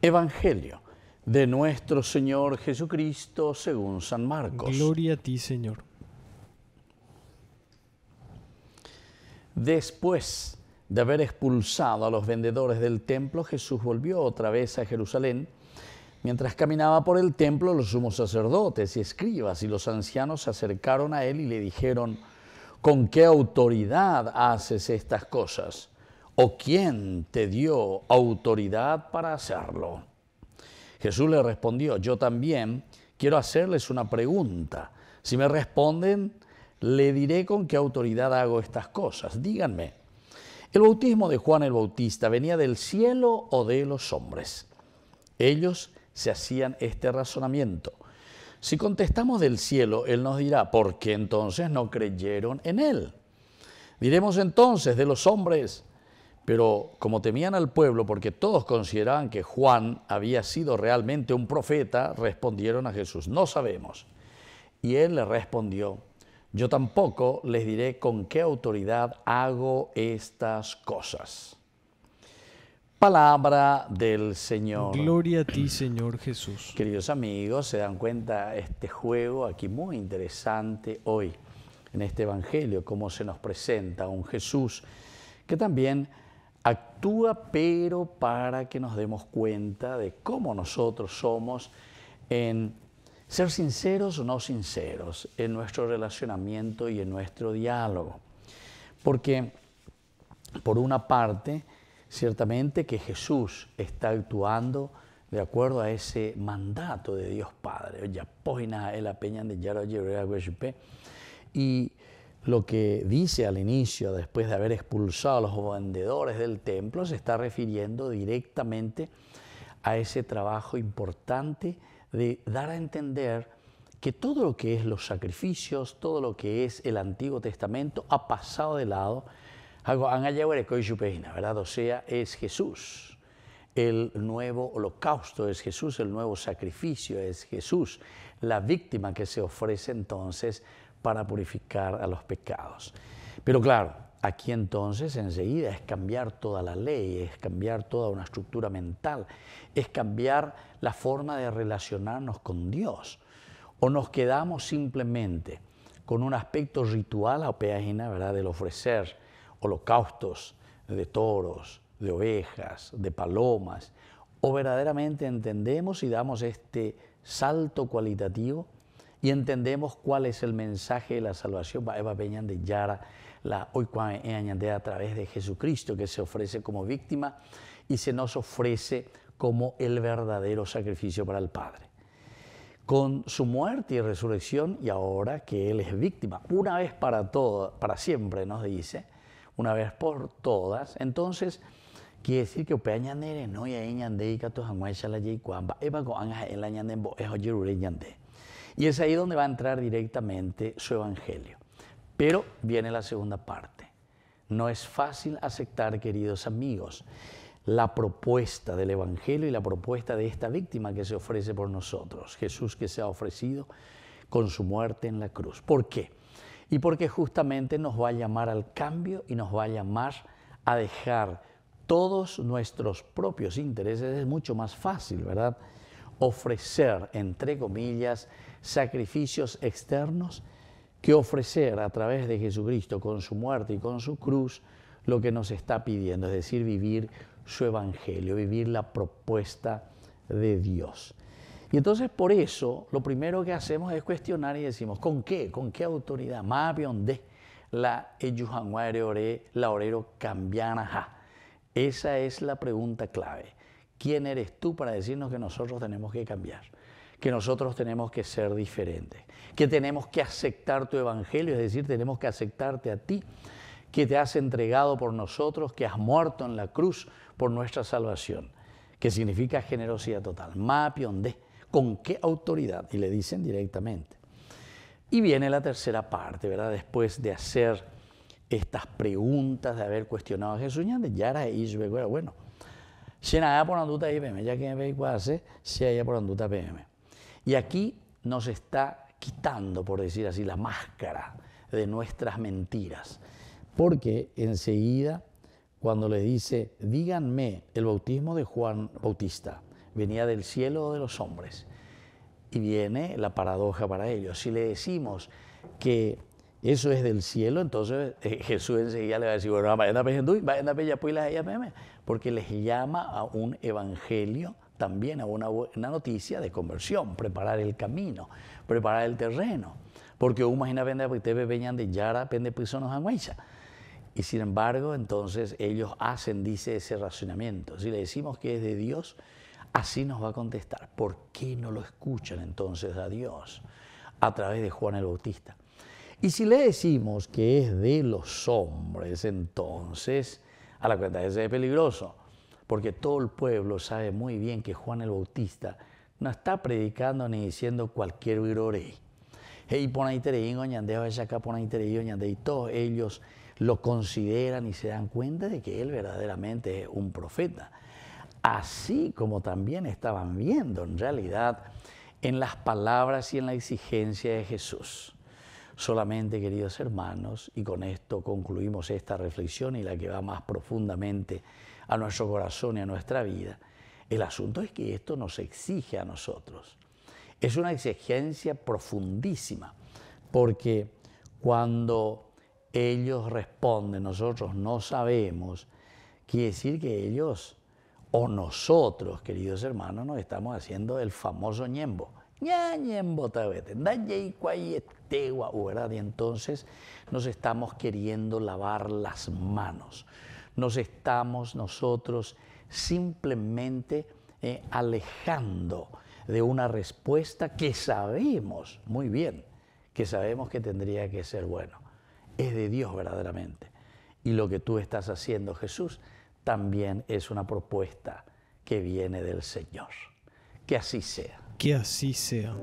Evangelio de nuestro Señor Jesucristo según San Marcos. Gloria a ti, Señor. Después de haber expulsado a los vendedores del templo, Jesús volvió otra vez a Jerusalén. Mientras caminaba por el templo, los sumos sacerdotes y escribas y los ancianos se acercaron a él y le dijeron, ¿con qué autoridad haces estas cosas? ¿O quién te dio autoridad para hacerlo? Jesús le respondió, yo también quiero hacerles una pregunta. Si me responden, le diré con qué autoridad hago estas cosas. Díganme, ¿el bautismo de Juan el Bautista venía del cielo o de los hombres? Ellos se hacían este razonamiento. Si contestamos del cielo, Él nos dirá, ¿por qué entonces no creyeron en Él? Diremos entonces de los hombres, pero como temían al pueblo, porque todos consideraban que Juan había sido realmente un profeta, respondieron a Jesús, no sabemos. Y él le respondió, yo tampoco les diré con qué autoridad hago estas cosas. Palabra del Señor. Gloria a ti, Señor Jesús. Queridos amigos, se dan cuenta este juego aquí muy interesante hoy en este Evangelio, cómo se nos presenta un Jesús que también actúa pero para que nos demos cuenta de cómo nosotros somos en ser sinceros o no sinceros en nuestro relacionamiento y en nuestro diálogo. Porque, por una parte, ciertamente que Jesús está actuando de acuerdo a ese mandato de Dios Padre. Y lo que dice al inicio, después de haber expulsado a los vendedores del templo, se está refiriendo directamente a ese trabajo importante de dar a entender que todo lo que es los sacrificios, todo lo que es el Antiguo Testamento ha pasado de lado. ¿verdad? O sea, es Jesús. El nuevo holocausto es Jesús, el nuevo sacrificio es Jesús. La víctima que se ofrece entonces para purificar a los pecados. Pero claro, aquí entonces enseguida es cambiar toda la ley, es cambiar toda una estructura mental, es cambiar la forma de relacionarnos con Dios. O nos quedamos simplemente con un aspecto ritual o ¿verdad?, del ofrecer holocaustos de toros, de ovejas, de palomas, o verdaderamente entendemos y damos este salto cualitativo y entendemos cuál es el mensaje de la salvación Eva Peñan de Yara, la ñande a través de Jesucristo que se ofrece como víctima y se nos ofrece como el verdadero sacrificio para el Padre. Con su muerte y resurrección y ahora que Él es víctima, una vez para todo, para siempre nos dice, una vez por todas, entonces quiere decir que no eva el y es ahí donde va a entrar directamente su evangelio. Pero viene la segunda parte. No es fácil aceptar, queridos amigos, la propuesta del evangelio y la propuesta de esta víctima que se ofrece por nosotros, Jesús que se ha ofrecido con su muerte en la cruz. ¿Por qué? Y porque justamente nos va a llamar al cambio y nos va a llamar a dejar todos nuestros propios intereses. Es mucho más fácil, ¿verdad? ofrecer, entre comillas, sacrificios externos que ofrecer a través de Jesucristo con su muerte y con su cruz lo que nos está pidiendo, es decir, vivir su evangelio, vivir la propuesta de Dios. Y entonces por eso lo primero que hacemos es cuestionar y decimos, ¿con qué? ¿Con qué autoridad? Más la eh, ore, la orero cambiana Esa es la pregunta clave. ¿Quién eres tú para decirnos que nosotros tenemos que cambiar? Que nosotros tenemos que ser diferentes, que tenemos que aceptar tu evangelio, es decir, tenemos que aceptarte a ti, que te has entregado por nosotros, que has muerto en la cruz por nuestra salvación, que significa generosidad total. Ma ¿con qué autoridad? Y le dicen directamente. Y viene la tercera parte, ¿verdad? Después de hacer estas preguntas, de haber cuestionado a Jesús, ya era bueno por anduta IPM, ya que me hace por anduta Y aquí nos está quitando, por decir así, la máscara de nuestras mentiras. Porque enseguida, cuando le dice, díganme, el bautismo de Juan Bautista venía del cielo o de los hombres. Y viene la paradoja para ellos. Si le decimos que eso es del cielo, entonces eh, Jesús enseguida le va a decir, bueno, vayan a vayan a porque les llama a un evangelio, también a una buena noticia de conversión, preparar el camino, preparar el terreno, porque imagina ustedes venían de Yara, pues, Y sin embargo, entonces ellos hacen, dice, ese racionamiento. Si le decimos que es de Dios, así nos va a contestar. ¿Por qué no lo escuchan entonces a Dios a través de Juan el Bautista? Y si le decimos que es de los hombres, entonces, a la cuenta de ese es peligroso, porque todo el pueblo sabe muy bien que Juan el Bautista no está predicando ni diciendo cualquier viroré. Hey, y todos ellos lo consideran y se dan cuenta de que él verdaderamente es un profeta. Así como también estaban viendo en realidad en las palabras y en la exigencia de Jesús. Solamente, queridos hermanos, y con esto concluimos esta reflexión y la que va más profundamente a nuestro corazón y a nuestra vida, el asunto es que esto nos exige a nosotros. Es una exigencia profundísima, porque cuando ellos responden, nosotros no sabemos, quiere decir que ellos o nosotros, queridos hermanos, nos estamos haciendo el famoso ñembo en y ¿verdad? entonces nos estamos queriendo lavar las manos, nos estamos nosotros simplemente eh, alejando de una respuesta que sabemos muy bien, que sabemos que tendría que ser bueno. Es de Dios verdaderamente. Y lo que tú estás haciendo, Jesús, también es una propuesta que viene del Señor. Que así sea. que así sea.